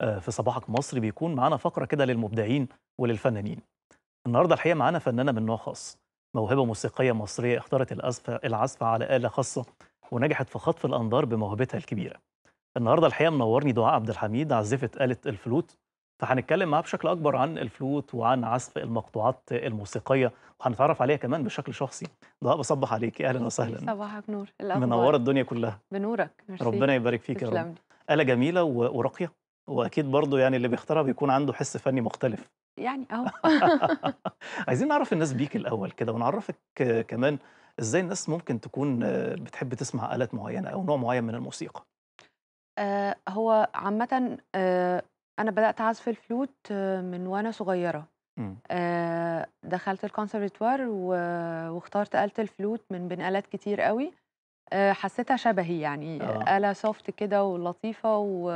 آه، في صباحك مصر بيكون معانا فقرة كده للمبدعين وللفنانين النهاردة الحقيقة معانا فنانة من نوع خاص موهبة موسيقية مصرية اختارت العزف على آلة خاصة ونجحت في خطف الأنظار بموهبتها الكبيرة النهاردة الحقيقة منورني دعاء عبد الحميد عزفت آلة الفلوت فهنتكلم معاه بشكل أكبر عن الفلوت وعن عزف المقطوعات الموسيقية وهنتعرف عليها كمان بشكل شخصي دعاء بصبح عليك أهلا وسهلا صباحك نور الأخبار منورة الدنيا كلها بنورك مرسي. ربنا يبارك فيك يا رب آلة جميلة وراقية وأكيد برضه يعني اللي بيختارها بيكون عنده حس فني مختلف. يعني أهو. عايزين نعرف الناس بيك الأول كده ونعرفك كمان إزاي الناس ممكن تكون بتحب تسمع آلات معينة أو نوع معين من الموسيقى؟ آه، هو عامةً آه، أنا بدأت أعزف الفلوت آه، من وأنا صغيرة. إمم. دخلت الكونسرفتوار واخترت آلة الفلوت من بين آلات كتير قوي حسيتها شبهي يعني آه. آلة سوفت كده ولطيفة و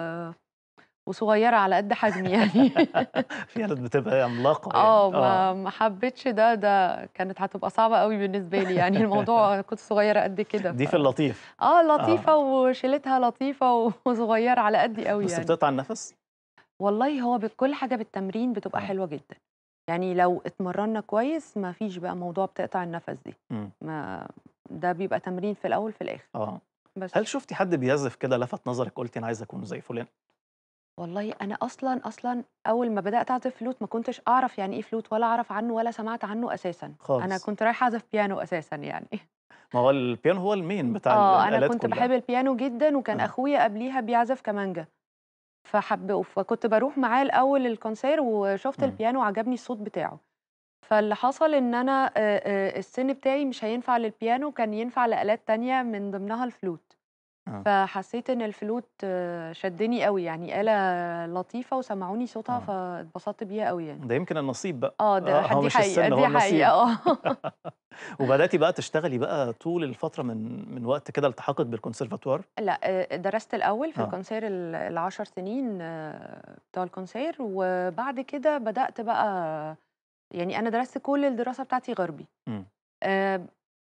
وصغيره على قد حجمي يعني في ناس بتبقى عملاقه يعني. اه ما آه. ما حبيتش ده ده كانت هتبقى صعبه قوي بالنسبه لي يعني الموضوع كنت صغيره قد كده ف... دي في اللطيف اه لطيفه آه. وشيلتها لطيفه وصغيره على قدي قوي بس يعني بتقطع النفس والله هو بكل حاجه بالتمرين بتبقى آه. حلوه جدا يعني لو اتمرنا كويس ما فيش بقى موضوع بتقطع النفس دي ما ده بيبقى تمرين في الاول في الاخر اه بس هل شفتي حد بيزف كده لفت نظرك قلتي انا عايزه اكون زي فلان والله أنا أصلًا، أصلًا أول ما بدأت أعزف فلوت ما كنتش أعرف يعني إيه فلوت ولا أعرف عنه ولا سمعت عنه أساسًا، أنا كنت رايحة أعزف بيانو أساسًا يعني. ما هو البيانو هو المين بتاع آه، أنا كنت كلها. بحب البيانو جدًا وكان آه. أخويا قبليها بيعزف كمانجا، فحب فكنت بروح معاه الأول الكونسير وشُفت إمم. البيانو عجبني الصوت بتاعه، فاللي حصل إن أنا آه، آه، السن بتاعي مش هينفع للبيانو كان ينفع لآلات تانية من ضمنها الفلوت. آه. فحسيت ان الفلوت شدني قوي يعني آلة لطيفة وسمعوني صوتها آه. فاتبسطت بيها قوي يعني ده يمكن النصيب بقى اه ده آه دي حقيقة دي حقيقة اه وبداتي بقى تشتغلي بقى طول الفترة من من وقت كده التحقت بالكونسيرفاتوار لا آه، درست الأول في آه. الكونسير ال10 سنين بتوع الكونسير وبعد كده بدأت بقى يعني أنا درست كل الدراسة بتاعتي غربي م.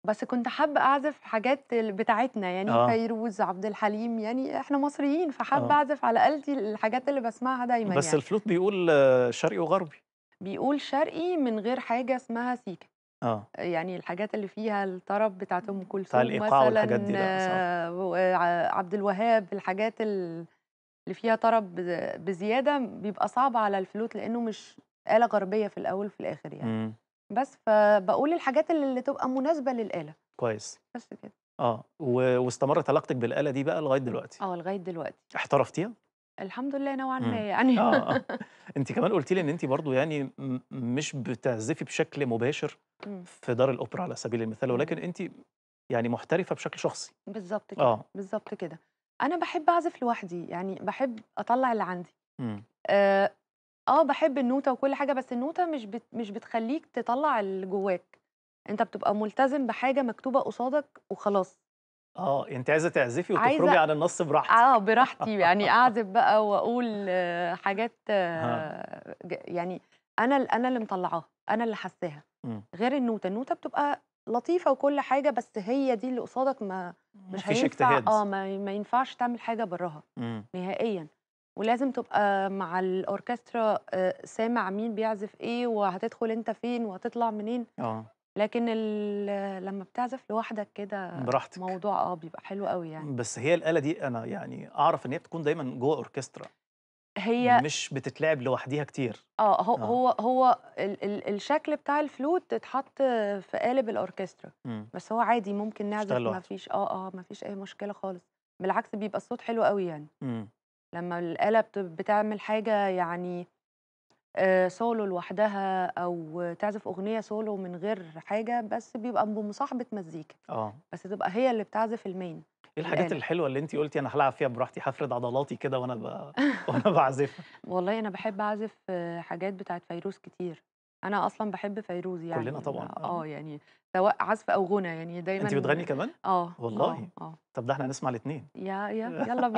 بس كنت حابه اعزف حاجات بتاعتنا يعني آه. فيروز عبد الحليم يعني احنا مصريين فحابه آه. اعزف على آلتي الحاجات اللي بسمعها دايما بس يعني. الفلوت بيقول شرقي وغربي بيقول شرقي من غير حاجه اسمها سيكا آه. يعني الحاجات اللي فيها الطرب بتاعت ام كلثوم مثلا دي عبد الوهاب الحاجات اللي فيها طرب بزياده بيبقى صعب على الفلوت لانه مش آلة غربية في الأول وفي الآخر يعني. مم. بس فبقول الحاجات اللي, اللي تبقى مناسبة للآلة كويس بس كده اه واستمرت علاقتك بالآلة دي بقى لغاية دلوقتي اه لغاية دلوقتي احترفتيها؟ الحمد لله نوعا امم. ما يعني اه, آه. انت كمان قلتي لي ان انت برضو يعني مش بتعزفي بشكل مباشر امم. في دار الاوبرا على سبيل المثال امم. ولكن انت يعني محترفه بشكل شخصي بالظبط كده آه. بالظبط كده انا بحب اعزف لوحدي يعني بحب اطلع اللي عندي آه آه بحب النوتة وكل حاجة، بس النوتة مش بت مش بتخلّيك تطلّع اللي جواك، أنت بتبقى ملتزم بحاجة مكتوبة قصادك وخلاص. آه، أنتِ عايزة تعزفي عايزة وتخرجي عن النص آه، براحتي يعني أعزف بقى وأقول حاجات يعني أنا أنا اللي مطلّعاها، أنا اللي حاساها، إمم. غير النوتة، النوتة بتبقى لطيفة وكل حاجة، بس هي دي اللي قصادك ما مش هينفع اجتهاد. آه، ما ينفعش تعمل حاجة براها إمم. نهائيًا. ولازم تبقى مع الاوركسترا آه، سامع مين بيعزف ايه وهتدخل انت فين وهتطلع منين اه لكن لما بتعزف لوحدك كده براحتك موضوع اه بيبقى حلو قوي يعني بس هي الاله دي انا يعني اعرف ان هي بتكون دايما جوه اوركسترا هي مش بتتلعب لوحديها كتير اه هو آه. هو هو ال ال الشكل بتاع الفلوت اتحط في قالب الاوركسترا مم. بس هو عادي ممكن نعزف ما فيش اه اه ما فيش اي مشكله خالص بالعكس بيبقى الصوت حلو قوي يعني مم. لمّا الآلة بتعمل حاجة يعني سولو لوحدها أو تعزف أغنية سولو من غير حاجة، بس بيبقى بمُصاحبة مزيكا، آه. بس تبقى هي اللي بتعزف المين إيه الحاجات الآلة. الحلوة اللي أنتِ قلتي أنا هلعب فيها براحتي، هفرد عضلاتي كده وأنا ب وأنا بعزفها والله أنا بحب أعزف حاجات بتاعت فيروز كتير، أنا أصلًا بحب فيروز يعني كلنا طبعًا، آه. آه، يعني سواء عزف أو غنى يعني دايما أنتِ بتغنّي كمان؟ آه، والله! آه،, آه. طب ده إحنا هنسمع الاتنين. يا يا يلا بي